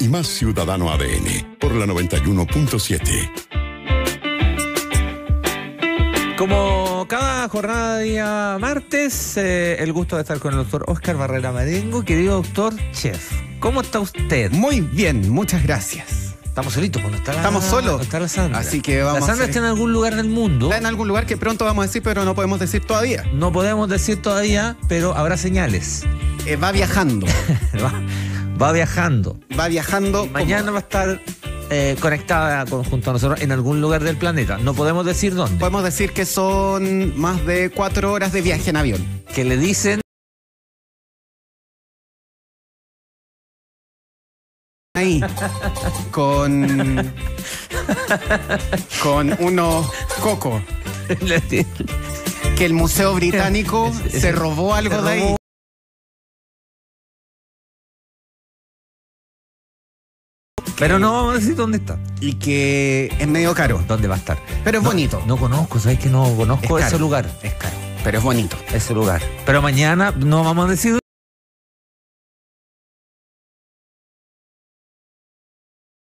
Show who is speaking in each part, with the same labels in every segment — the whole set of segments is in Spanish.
Speaker 1: y más Ciudadano ADN por la 91.7.
Speaker 2: Como cada jornada de día martes, eh, el gusto de estar con el doctor Oscar Barrera Marengo, querido doctor chef. ¿Cómo está usted? Muy
Speaker 1: bien, muchas gracias. Estamos solitos, cuando está Estamos solos. Está la Sandra. Así que La Sandra está en algún lugar del mundo. Está en algún lugar que pronto vamos a decir, pero no podemos decir todavía. No podemos decir todavía,
Speaker 2: pero habrá señales. Eh, va viajando. va, va viajando. Va viajando. mañana va a estar eh, conectada junto a nosotros en algún lugar del planeta. No podemos decir dónde. Podemos decir que son más de cuatro horas de viaje en avión. Que le dicen.
Speaker 1: Ahí. Con. Con unos cocos. que el Museo Británico se robó
Speaker 2: algo de ahí. Pero no vamos a decir dónde está. Y que es medio caro. ¿Dónde va a estar? Pero es bonito. No conozco, ¿sabes que no conozco ese lugar? Es caro, pero es bonito. Ese lugar. Pero mañana no vamos a decir.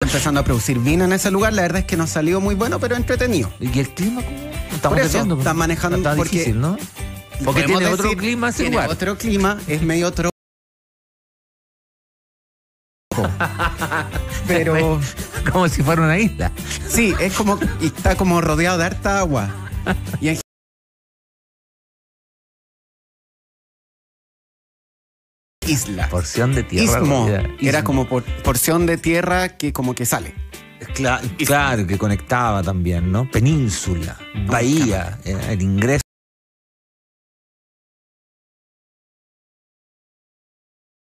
Speaker 1: empezando a producir vino en ese lugar, la verdad es que nos salió muy bueno, pero entretenido. ¿Y el clima? Estamos Por eso, manejando está difícil, ¿no? Porque tiene otro clima ese otro clima, es medio otro Pero. como si fuera una isla. Sí, es como. está como rodeado de harta agua.
Speaker 2: isla. Porción de tierra. era
Speaker 1: como porción de tierra que como que sale.
Speaker 2: claro, que conectaba también, ¿no? Península, bahía, eh, el ingreso.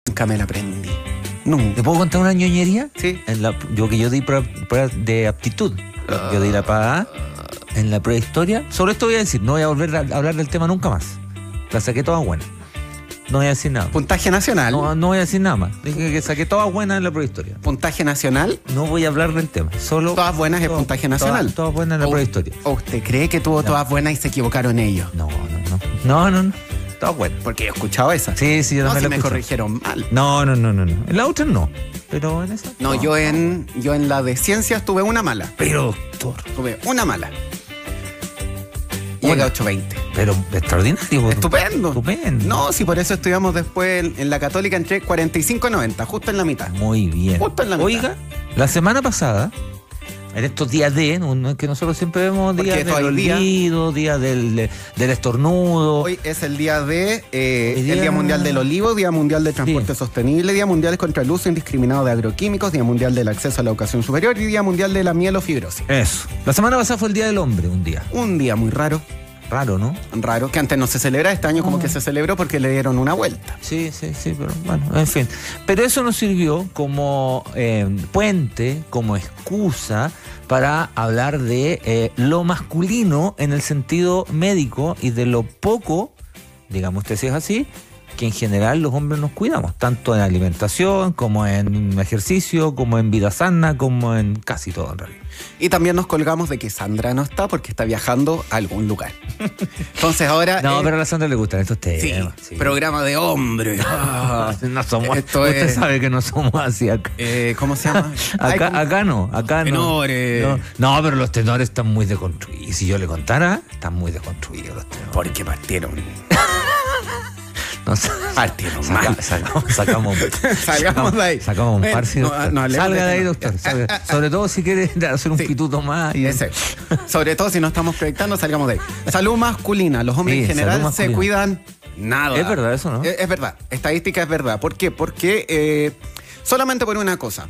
Speaker 2: Nunca me la aprendí. ¿Te puedo contar una ñoñería? Sí. yo que yo di prueba de aptitud. yo di la ah. paga en la prehistoria. Solo esto voy a decir, no voy a volver a hablar del tema nunca más. La saqué toda buena. No voy a decir nada. ¿Puntaje nacional? No, voy a decir nada más. Dije que saqué todas buenas en la prehistoria.
Speaker 1: ¿Puntaje nacional? No voy a hablar del tema. Solo todas buenas es puntaje nacional. Todas, buenas en la prehistoria. ¿O usted cree que tuvo todas buenas y se equivocaron ellos? No, no, no. No, no, no bueno
Speaker 2: Porque yo escuchado esa. Sí, sí, yo no, también si me corrigieron mal.
Speaker 1: No, no, no, no, En la otra no. Pero en esa. No, yo en yo en la de ciencias tuve una mala. Pero, doctor. Tuve una mala. Llega
Speaker 2: 820. Pero
Speaker 1: extraordinario. Estupendo. Estupendo. No, si por eso estudiamos después en, la Católica entre 45 90, justo en la mitad. Muy bien. Justo en la mitad. Oiga,
Speaker 2: la semana pasada en estos días de, que nosotros siempre
Speaker 1: vemos días del día, del, estornudo. Hoy es el día de eh, el, día... Mundial del Olivo, Día Mundial de Transporte Sostenible, Día Mundial contra el Uso Indiscriminado de Agroquímicos, Día Mundial del Acceso a la Educación Superior y Día Mundial de la Mielofibrosis. Eso. La semana pasada fue el Día del Hombre, un día. Un día muy raro. Raro, ¿no? Raro, que antes no se celebra, este año como que ah. se celebró porque le dieron una vuelta. Sí, sí, sí, pero
Speaker 2: bueno, en fin. Pero eso nos sirvió como eh, puente, como excusa para hablar de eh, lo masculino en el sentido médico y de lo poco, digamos usted si es así, que en general los hombres nos cuidamos, tanto en alimentación como en ejercicio, como en vida sana, como en casi todo en realidad.
Speaker 1: Y también nos colgamos de que Sandra no está porque está viajando a algún lugar. Entonces ahora. No, eh, pero a la Sandra le gustan estos temas.
Speaker 2: Sí, programa de hombre. Ah, no, somos. Esto usted sabe que no somos así acá. Eh, ¿Cómo se llama? acá, acá no, acá no. no. pero los tenores están muy deconstruidos. Y si yo le contara, están muy deconstruidos los tenores. Porque partieron. Salga de ahí, doctor.
Speaker 1: Sobre todo si quiere hacer un pituto más. Y... Sobre todo si no estamos proyectando, salgamos de ahí. Salud masculina. Los hombres en general se cuidan nada. Es verdad eso, ¿no? Es, verdad. Estadística es verdad. ¿Por qué? Porque eh, solamente por una cosa.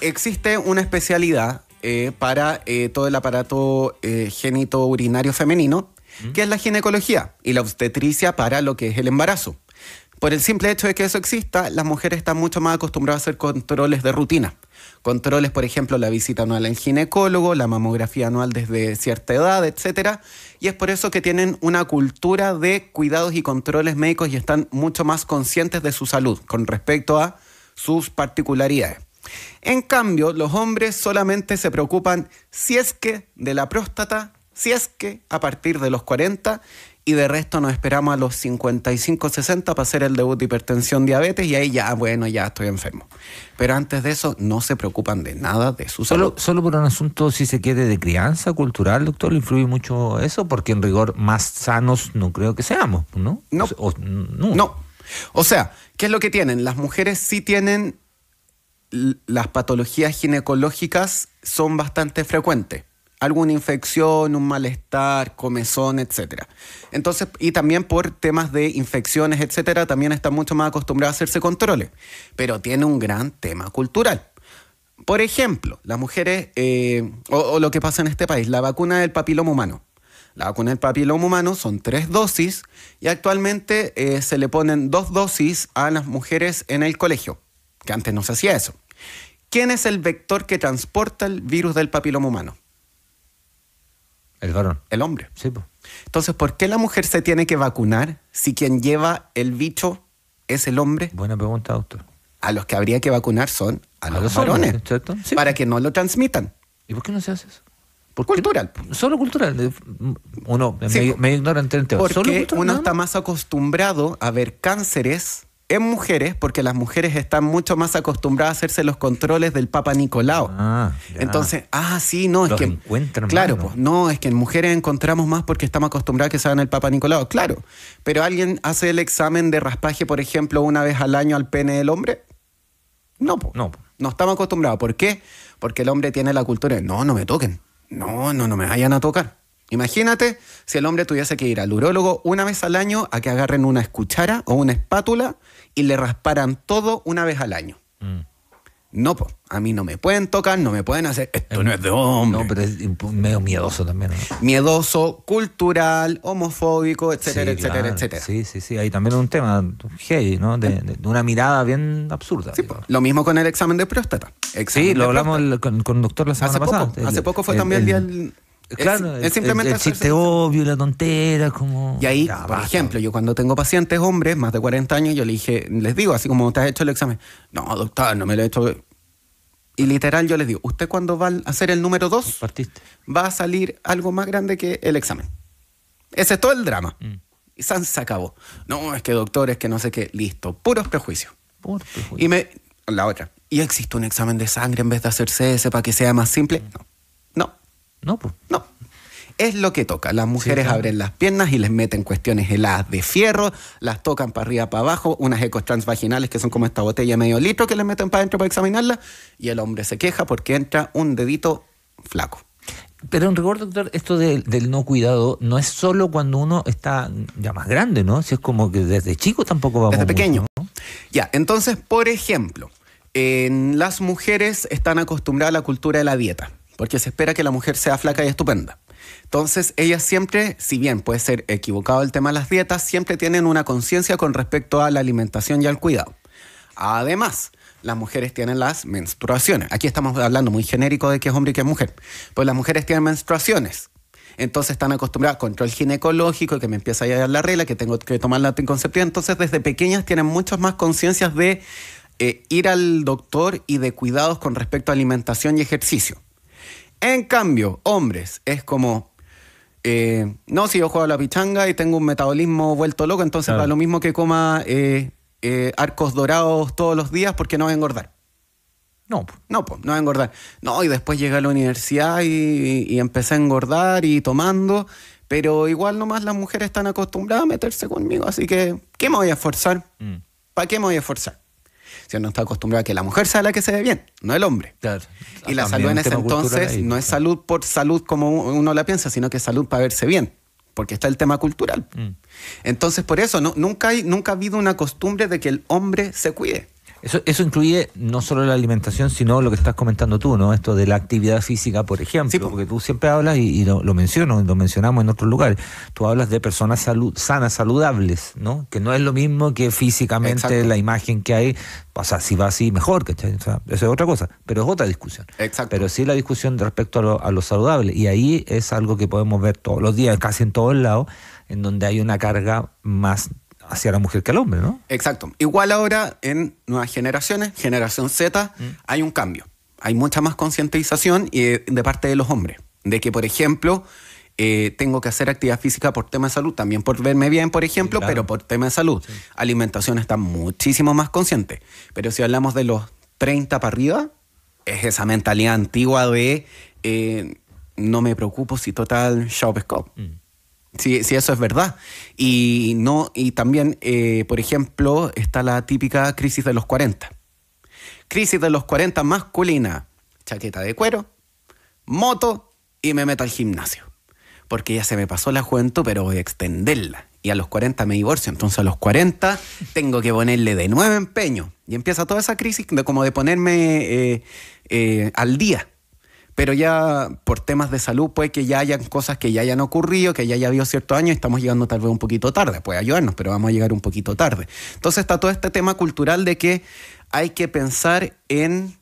Speaker 1: Existe una especialidad eh, para eh, todo el aparato genito urinario femenino, ¿Mm? que es la ginecología y la obstetricia para lo que es el embarazo por el simple hecho de que eso exista, las mujeres están mucho más acostumbradas a hacer controles de rutina. Controles, por ejemplo, la visita anual al ginecólogo, la mamografía anual desde cierta edad, etc. Y es por eso que tienen una cultura de cuidados y controles médicos y están mucho más conscientes de su salud con respecto a sus particularidades. En cambio, los hombres solamente se preocupan si es que de la próstata, si es que a partir de los 40 y de resto nos esperamos a los 55, 60 para hacer el debut de hipertensión, diabetes y ahí ya, bueno, ya estoy enfermo. Pero antes de eso no se preocupan de nada de su solo,
Speaker 2: salud. Solo por un asunto, si se quiere, de crianza cultural, doctor, influye mucho eso? Porque en rigor más sanos no creo que seamos, ¿no? no.
Speaker 1: no. O sea, ¿qué es lo que tienen? Las mujeres sí tienen las patologías ginecológicas son bastante frecuentes alguna infección, un malestar, comezón, etcétera. Entonces, y también por temas de infecciones, etcétera, también está mucho más acostumbrados a hacerse controles, pero tiene un gran tema cultural. Por ejemplo, las mujeres, eh, o, lo que pasa en este país, la vacuna del papiloma humano. La vacuna del papiloma humano son tres dosis y actualmente eh, se le ponen dos dosis a las mujeres en el colegio, que antes no se hacía eso. ¿Quién es el vector que transporta el virus del papiloma humano? El varón. El hombre. Sí, pues. Entonces, ¿por qué la mujer se tiene que vacunar si quien lleva el bicho es el hombre? Buena pregunta, doctor. A los que habría que vacunar son a, los, varones, para que no lo transmitan. ¿Y por qué no se hace eso? Por cultural. Solo cultural.
Speaker 2: Uno, me, ignoran 30 Porque uno está
Speaker 1: más acostumbrado a ver cánceres en mujeres, porque las mujeres están mucho más acostumbradas a hacerse los controles del Papa Nicolau. Ah, Entonces, ah, sí, no, es que. Encuentran claro, pues, no, es que en mujeres encontramos más porque estamos acostumbrados a que se hagan el Papa Nicolau. Claro, pero alguien hace el examen de raspaje, por ejemplo, una vez al año al pene del hombre. No, No, no estamos acostumbrados. ¿Por qué? Porque el hombre tiene la cultura de no, no me toquen. No, no, no me vayan a tocar. Imagínate si el hombre tuviese que ir al urólogo una vez al año a que agarren una escuchara o una espátula y le rasparan todo una vez al año. Mm. No, a mí no me pueden tocar, no me pueden hacer.
Speaker 2: Esto no es de hombre. No, pero es medio miedoso también.
Speaker 1: Miedoso, cultural, homofóbico, etcétera, etcétera, etcétera. Sí,
Speaker 2: sí, sí. Ahí también es un tema ¿no? De, una mirada bien absurda.
Speaker 1: lo mismo con el examen de próstata. sí, lo hablamos
Speaker 2: con, el doctor la semana hace Poco, hace poco fue también el día Claro, es, simplemente
Speaker 1: el, obvio, la tontera, como... Y ahí, por ejemplo, yo cuando tengo pacientes hombres, más de 40 años, yo les, dije, les digo, así como, ¿te has hecho el examen? No, doctor, no me lo he hecho. Y literal yo les digo, usted cuando va a hacer el número 2, va a salir algo más grande que el examen. Ese es todo el drama. Mm. Y se acabó. No, es que doctor, es que no sé qué. Listo, puros prejuicios. Y me... La otra. ¿Y existe un examen de sangre en vez de hacerse ese para que sea más simple? Mm. No. No, pues. No. Es lo que toca. Las mujeres abren las piernas y les meten cuestiones heladas de fierro, las tocan para arriba, para abajo, unas ecos transvaginales que son como esta botella medio litro que les meten para adentro para examinarla, y el hombre se queja porque entra un dedito flaco. Pero en rigor, doctor, esto
Speaker 2: del no cuidado no es solo cuando uno está ya más
Speaker 1: grande, ¿no? Si es como que desde chico tampoco vamos. Desde pequeño. Ya, entonces, por ejemplo, en las mujeres están acostumbradas a la cultura de la dieta porque se espera que la mujer sea flaca y estupenda. Entonces, ellas siempre, si bien puede ser equivocado el tema de las dietas, siempre tienen una conciencia con respecto a la alimentación y al cuidado. Además, las mujeres tienen las menstruaciones. Aquí estamos hablando muy genérico de qué es hombre y qué es mujer. Pues las mujeres tienen menstruaciones. Entonces están acostumbradas a control ginecológico, que me empieza a llegar la regla, que tengo que tomar la anticonceptiva. Entonces, desde pequeñas tienen muchas más conciencias de eh, ir al doctor y de cuidados con respecto a alimentación y ejercicio. En cambio, hombres, es como, eh, no, si yo juego a la pichanga y tengo un metabolismo vuelto loco, entonces va lo mismo que coma eh, eh, arcos dorados todos los días porque no voy a engordar. No, no, no va a engordar. No, y después llegué a la universidad y, empecé a engordar y tomando, pero igual nomás las mujeres están acostumbradas a meterse conmigo, así que, ¿qué me voy a esforzar? Mm. ¿Para qué me voy a esforzar para qué me voy a esforzar si uno está acostumbrado a que la mujer sea la que se ve bien, no el hombre. Y la salud en ese entonces no es salud por salud como uno la piensa, sino que es salud para verse bien, porque está el tema cultural. Mm. Entonces, por eso nunca, nunca ha habido una costumbre de que el hombre se cuide.
Speaker 2: Eso, eso incluye no solo la alimentación, sino lo que estás comentando tú, ¿no? Esto de la actividad física, por ejemplo, porque tú siempre hablas, y, lo, menciono, lo mencionamos en otros lugares, tú hablas de personas sanas, saludables, ¿no? Que no es lo mismo que físicamente la imagen que hay, o sea, si va así, mejor, ¿cachai? O sea, eso es otra cosa, pero es otra discusión. Exacto. Pero sí la discusión respecto a lo, a lo saludable, y ahí es algo que podemos ver todos los días, casi en todos lados, en donde hay una carga más hacia la mujer que al
Speaker 1: hombre, ¿no? Exacto. Igual ahora en nuevas generaciones, generación Z, mm. hay un cambio. Hay mucha más concientización eh, de parte de los hombres. De que, por ejemplo, eh, tengo que hacer actividad física por tema de salud, también por verme bien, por ejemplo, pero por tema de salud. Alimentación está muchísimo más consciente. Pero si hablamos de los 30 para arriba, es esa mentalidad antigua de eh, no me preocupo si total, shop, si, eso es verdad. Y, no, y también, eh, por ejemplo, está la típica crisis de los 40. Crisis de los 40 masculina. Chaqueta de cuero, moto y me meto al gimnasio. Porque ya se me pasó la juventud, pero voy a extenderla. Y a los 40 me divorcio, entonces a los 40 tengo que ponerle de nuevo empeño. Y empieza toda esa crisis de como de ponerme eh, eh, al día pero ya por temas de salud puede que ya hayan cosas que ya hayan ocurrido, que ya haya habido cierto años estamos llegando tal vez un poquito tarde, puede ayudarnos, pero vamos a llegar un poquito tarde. Entonces está todo este tema cultural de que hay que pensar en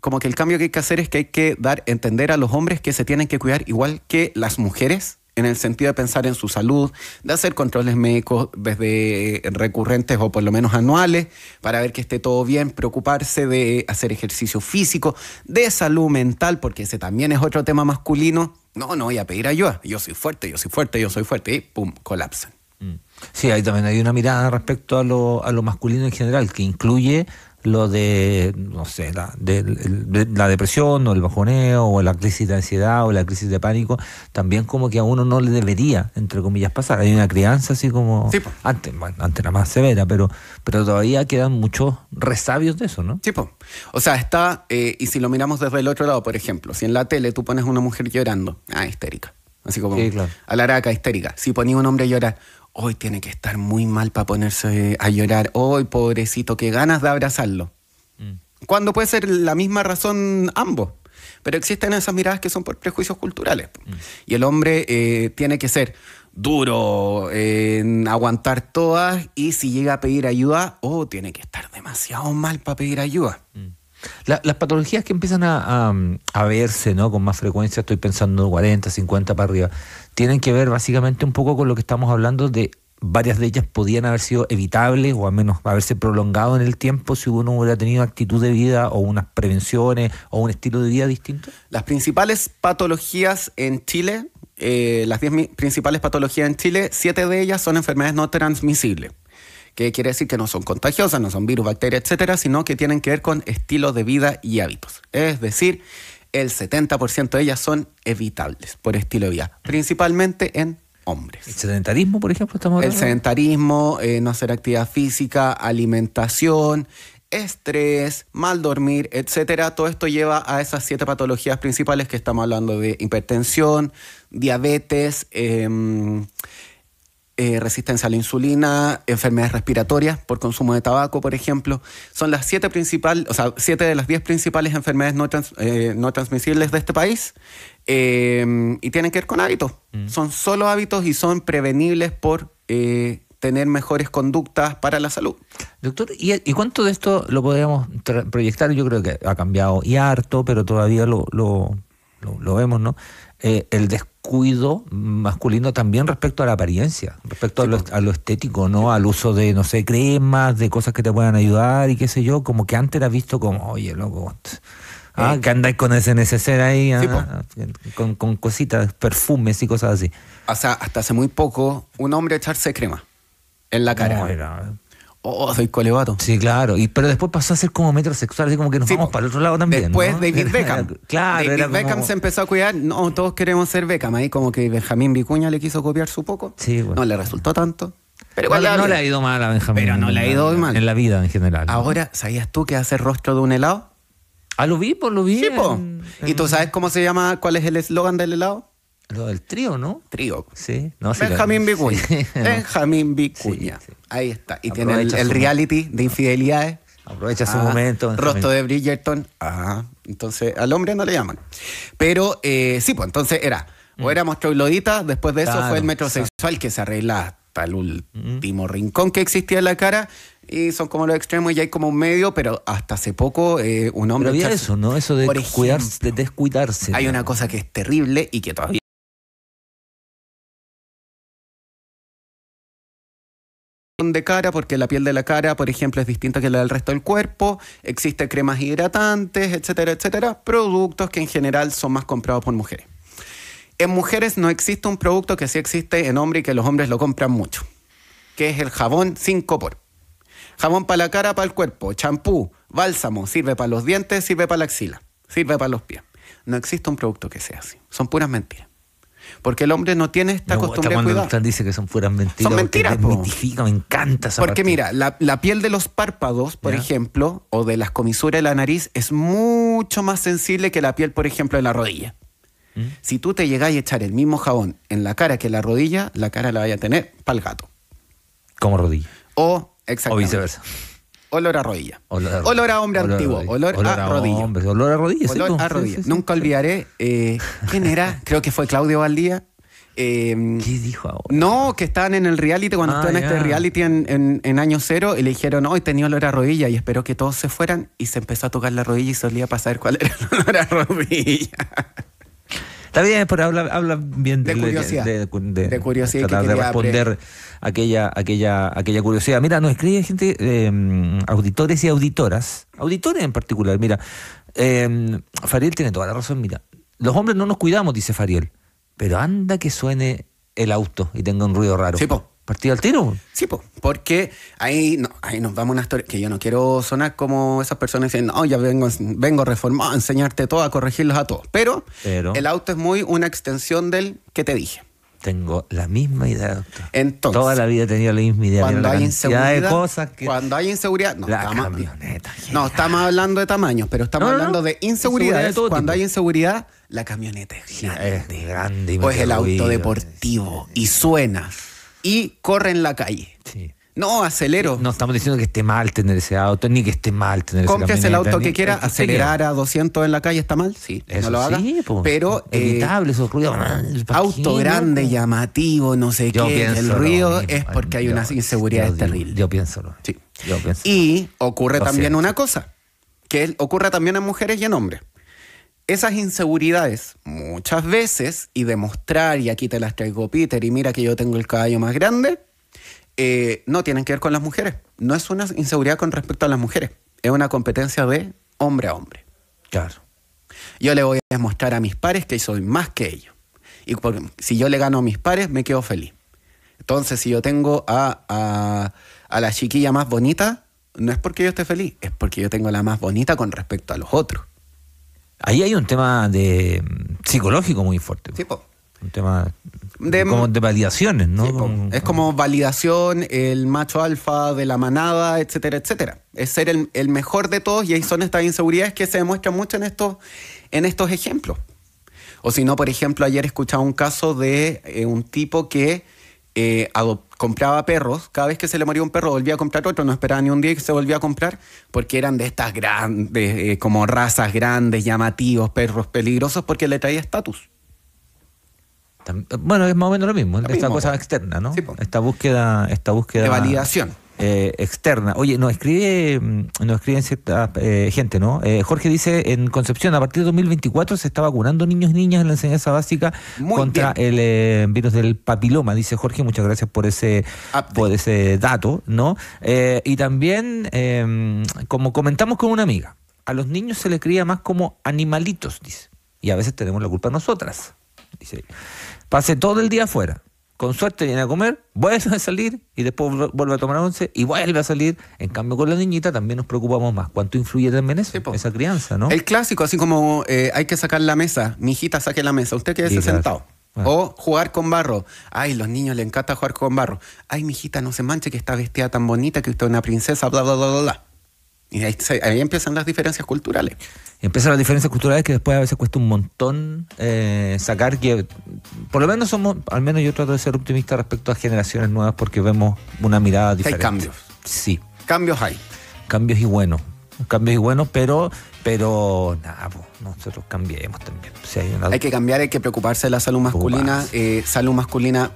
Speaker 1: como que el cambio que hay que hacer es que hay que dar entender a los hombres que se tienen que cuidar igual que las mujeres en el sentido de pensar en su salud, de hacer controles médicos desde eh, recurrentes o por lo menos anuales, para ver que esté todo bien, preocuparse de hacer ejercicio físico, de salud mental, porque ese también es otro tema masculino. No, no voy a pedir ayuda, yo soy fuerte, yo soy fuerte, yo soy fuerte, y pum, colapsan. Mm. Sí, ahí también hay una mirada respecto
Speaker 2: a lo, a lo masculino en general, que incluye lo de, no sé, la, de, la depresión o el bajoneo o la crisis de ansiedad o la crisis de pánico, también como que a uno no le debería, entre comillas, pasar. Hay una crianza así como antes, bueno, antes era más severa,
Speaker 1: pero, pero todavía quedan muchos resabios de eso, ¿no? Sí, o sea, está, eh, y si lo miramos desde el otro lado, por ejemplo, si en la tele tú pones a una mujer llorando, ah, histérica. Así como a la alaraca, histérica. Si ponía un hombre a llorar, hoy tiene que estar muy mal para ponerse a llorar, hoy pobrecito, qué ganas de abrazarlo. Mm. Cuando puede ser la misma razón ambos. Pero existen esas miradas que son por prejuicios culturales. Mm. Y el hombre eh, tiene que ser duro en aguantar todas y si llega a pedir ayuda, oh, tiene que estar demasiado mal para pedir ayuda. Mm las patologías
Speaker 2: que empiezan a, verse ¿no? con más frecuencia, estoy pensando 40, 50 para arriba, tienen que ver básicamente un poco con lo que estamos hablando de varias de ellas podían haber sido evitables o al menos haberse prolongado en el tiempo si uno hubiera tenido actitud de vida o unas prevenciones
Speaker 1: o un estilo de vida distinto? Las principales patologías en Chile, eh, las 10 principales patologías en Chile, siete de ellas son enfermedades no transmisibles que quiere decir que no son contagiosas, no son virus, bacterias, etcétera, sino que tienen que ver con estilos de vida y hábitos. Es decir, el 70% de ellas son evitables por estilo de vida, principalmente en hombres. ¿El sedentarismo, por ejemplo, estamos El sedentarismo, eh, no hacer actividad física, alimentación, estrés, mal dormir, etcétera. Todo esto lleva a esas siete patologías principales que estamos hablando de hipertensión, diabetes, em, eh, resistencia a la insulina, enfermedades respiratorias por consumo de tabaco, por ejemplo. Son las siete, principales o sea, siete de las diez principales enfermedades no, eh, no transmisibles de este país eh, y tienen que ver con hábitos. Mm. Son solo hábitos y son prevenibles por tener mejores conductas para la salud.
Speaker 2: Doctor, ¿y, cuánto de esto lo podemos proyectar? Yo creo que ha cambiado y harto, pero todavía lo, vemos, ¿no? el cuido masculino también respecto a la apariencia, respecto a, lo, estético, ¿no? Al uso de, no sé, cremas, de cosas que te puedan ayudar y qué sé yo, como que antes era visto como, oye, loco, ah, eh, que andáis con ese neceser ahí, ah, con, cositas, perfumes y cosas así.
Speaker 1: O hasta hace muy poco, un hombre echarse crema en la cara
Speaker 2: oh, soy colebato. Sí, claro. Y, pero después pasó a ser como metrosexual, así como que nos fuimos vamos para el otro lado también. Después David Beckham. claro. David Beckham se
Speaker 1: empezó a cuidar. No, todos queremos ser Beckham. Ahí como que Benjamín Vicuña le quiso copiar su poco. Sí, No le resultó tanto. Pero igual no, le ha ido mal a Benjamín. Pero no le ha ido mal. En la vida en general. Ahora, ¿sabías tú que hace rostro de un helado? Ah, lo vi, pues, lo Sí, ¿Y tú sabes cómo se llama, cuál es el eslogan del helado? Lo del trío, ¿no? Trío. Sí. No, Benjamín Vicuña. Benjamín Vicuña. Ahí está. Y tiene el, reality de infidelidades. Aprovecha su ah, momento. Rostro de Bridgerton. Ajá. Ah, entonces, al hombre no le llaman. Pero eh, sí, pues entonces era. O era mm. lodita después de eso fue el metrosexual que se arregla hasta el último mm. rincón que existía en la cara. Y son como los extremos y hay como un medio, pero hasta hace poco eh, un hombre... Pero había eso, ¿no? Eso de, descuidarse. Hay una cosa que es terrible y que todavía de cara porque la piel de la cara, por ejemplo, es distinta que la del resto del cuerpo, Existe cremas hidratantes, etcétera, etcétera, productos que en general son más comprados por mujeres. En mujeres no existe un producto que sí existe en hombre y que los hombres lo compran mucho, que es el jabón sin copor. Jabón para la cara, para el cuerpo, champú, bálsamo, sirve para los dientes, sirve para la axila, sirve para los pies. No existe un producto que sea así, son puras mentiras. Porque el hombre no tiene esta costumbre de cuidar. Cuando
Speaker 2: dice que son fueran mentiras. Son mentiras. Me mitifica, me encanta esa Porque mira,
Speaker 1: la, piel de los párpados, por ejemplo, o de las comisuras de la nariz, es mucho más sensible que la piel, por ejemplo, de la rodilla. ¿Mm? Si tú te llegas a echar el mismo jabón en la cara que en la rodilla, la cara la vaya a tener pa'l gato. Como rodilla. O, exactamente. O viceversa olor a rodilla.
Speaker 2: Olor a, hombre olor antiguo, olor, a, rodilla. olor
Speaker 1: a rodilla. Nunca olvidaré. Eh, ¿Quién era? Creo que fue Claudio Valdía. Em, ¿Qué dijo ahora? No, que estaban en el reality, cuando ah, estaban en este reality en, año cero, y le dijeron, hoy tenía olor a rodilla, y esperó que todos se fueran, y se empezó a tocar la rodilla y se solía pasar cuál era el olor a rodilla. Está bien, habla, habla bien de, de
Speaker 2: De, curiosidad. Tratar de responder aquella, aquella, aquella curiosidad. Mira, no, escribe gente, em, auditores y auditoras, auditores en particular. Mira, eh, Fariel tiene toda la razón. Mira, los hombres no nos cuidamos, dice Fariel, pero anda que
Speaker 1: suene el auto y tenga un ruido raro. Partido al tiro. Sí, po, porque ahí, no, ahí nos vamos a una historia que yo no quiero sonar como esas personas diciendo, no, ya vengo, vengo reformado a enseñarte todo, a corregirlos a todos. Pero, el auto es muy una extensión del que te dije. Tengo la misma idea, Entonces, Toda la vida he tenido la misma idea. Cuando hay inseguridad. De cosas Cuando hay inseguridad. No, estamos, No, estamos hablando de tamaños, pero estamos hablando de Inseguridad cuando hay inseguridad, la camioneta es Es grande. pues el auto deportivo. Y suena y corre en la calle. No, acelero.
Speaker 2: No estamos diciendo que esté mal tener ese auto, ni que esté mal tener ese Compres el auto que quiera, acelerar
Speaker 1: a 200 en la calle está mal, sí. no lo haga, pues, pero. Eh, evitable, esos ah, Auto grande, llamativo, no sé qué. El ruido es porque hay una inseguridad terrible. Yo pienso lo sí. Yo pienso y ocurre también una cosa, que ocurre también en mujeres y en hombres esas inseguridades muchas veces y demostrar, y aquí te las traigo Peter, y mira que yo tengo el caballo más grande, eh, no tienen que ver con las mujeres. No es una inseguridad con respecto a las mujeres, es una competencia de hombre a hombre. Claro. Yo le voy a demostrar a mis pares que soy más que ellos. Y si yo le gano a mis pares, me quedo feliz. Entonces, si yo tengo a, a la chiquilla más bonita, no es porque yo esté feliz, es porque yo tengo la más bonita con respecto a los otros. Ahí hay un tema de mm, psicológico muy fuerte. Tipo. Un tema de, de
Speaker 2: validaciones, ¿no?
Speaker 1: es como validación, el macho alfa de la manada, etcétera, etcétera. Es ser el, mejor de todos y ahí son estas inseguridades que se demuestran mucho en estos, en estos ejemplos. O si no, por ejemplo, ayer escuchaba un caso de eh, un tipo que eh, compraba perros, cada vez que se le moría un perro volvía a comprar otro, no esperaba ni un día que se volvía a comprar, porque eran de estas grandes, eh, como razas grandes, llamativos, perros peligrosos, porque le traía estatus. Bueno,
Speaker 2: es más o menos lo mismo, esta cosa externa, ¿no? esta búsqueda, esta búsqueda de validación. Eh, externa. Oye, nos escribe, mm, escriben cierta eh, gente, ¿no? Eh, Jorge dice, en Concepción, a partir de 2024 se está vacunando niños y niñas en la enseñanza básica contra el virus del papiloma, dice Jorge, muchas gracias por ese, por ese dato, ¿no? y también, em, como comentamos con una amiga, a los niños se les cría más como animalitos, dice. Y a veces tenemos la culpa nosotras, dice. Pase todo el día afuera, con suerte viene a comer, vuelve a salir y después vuelve a tomar once y vuelve a
Speaker 1: salir. En cambio, con la niñita también nos preocupamos más. ¿Cuánto influye también eso, esa crianza, no? El clásico, así como eh, hay que sacar la mesa, mi hijita saque la mesa, usted quédese sentado. Ah. O jugar con barro. Ay, los niños les encanta jugar con barro. Ay, mi hijita, no se manche que está vestida tan bonita que usted es una princesa, bla, bla, bla, bla, bla. Y ahí, empiezan las diferencias culturales. Empiezan las
Speaker 2: diferencias culturales que después a veces cuesta un
Speaker 1: montón eh, sacar que por lo menos somos,
Speaker 2: al menos yo trato de ser optimista respecto a generaciones nuevas porque vemos una mirada diferente. Hay cambios. Sí. Cambios hay. Cambios y buenos. Cambios y buenos, pero, pero nada, nosotros cambiemos también. hay, que
Speaker 1: cambiar, hay que preocuparse de la salud masculina. Eh, salud masculina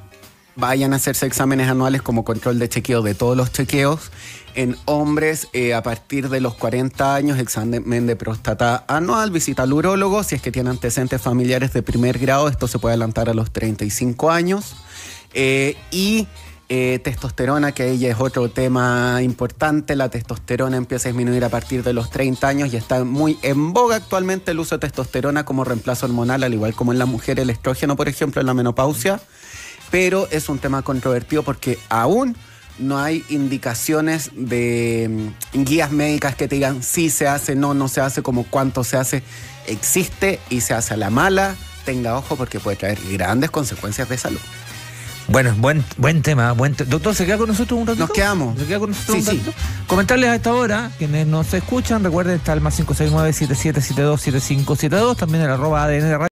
Speaker 1: vayan a hacerse exámenes anuales como control de chequeo de todos los chequeos. En hombres, eh, a partir de los 40 años, examen de próstata anual, visita al urólogo. Si es que tiene antecedentes familiares de primer grado, esto se puede adelantar a los 35 años. Eh, y eh, testosterona, que ella es otro tema importante. La testosterona empieza a disminuir a partir de los 30 años y está muy en boga actualmente el uso de testosterona como reemplazo hormonal, al igual como en la mujer el estrógeno, por ejemplo, en la menopausia pero es un tema controvertido porque aún no hay indicaciones de mm, guías médicas que te digan si se hace, no, no se hace, como cuánto se hace. Existe y se hace a la mala. Tenga ojo porque puede traer grandes consecuencias de salud.
Speaker 2: Bueno, buen, buen tema. Buen Doctor, ¿se queda con nosotros un ratito? Nos quedamos. ¿Se queda con nosotros sí, un ratito? Sí. Comentarles a esta hora, quienes nos escuchan, recuerden, estar al más 569 7772 7572 también el arroba ADN de radio.